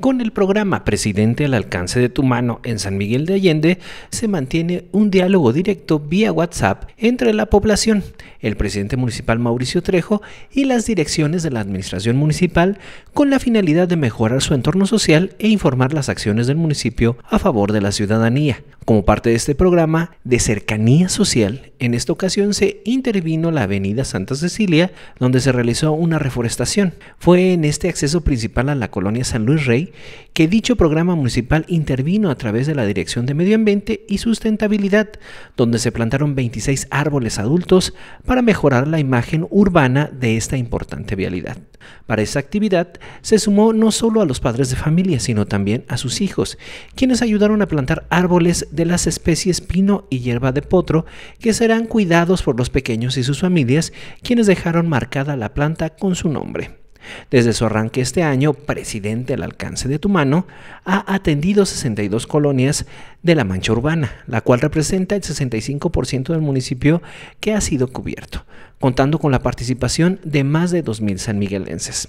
Con el programa Presidente al alcance de tu mano en San Miguel de Allende se mantiene un diálogo directo vía WhatsApp entre la población, el presidente municipal Mauricio Trejo y las direcciones de la administración municipal con la finalidad de mejorar su entorno social e informar las acciones del municipio a favor de la ciudadanía. Como parte de este programa de cercanía social, en esta ocasión se intervino la avenida Santa Cecilia, donde se realizó una reforestación. Fue en este acceso principal a la colonia San Luis Rey que dicho programa municipal intervino a través de la Dirección de Medio Ambiente y Sustentabilidad, donde se plantaron 26 árboles adultos para mejorar la imagen urbana de esta importante vialidad. Para esta actividad se sumó no solo a los padres de familia, sino también a sus hijos, quienes ayudaron a plantar árboles de las especies pino y hierba de potro que serán cuidados por los pequeños y sus familias, quienes dejaron marcada la planta con su nombre. Desde su arranque este año, Presidente al alcance de tu mano, ha atendido 62 colonias de la mancha urbana, la cual representa el 65% del municipio que ha sido cubierto, contando con la participación de más de 2.000 sanmiguelenses.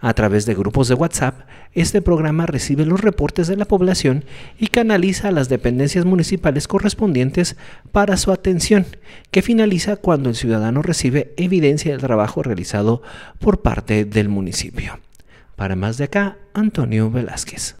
A través de grupos de WhatsApp, este programa recibe los reportes de la población y canaliza a las dependencias municipales correspondientes para su atención, que finaliza cuando el ciudadano recibe evidencia del trabajo realizado por parte del municipio. Para más de acá, Antonio Velázquez.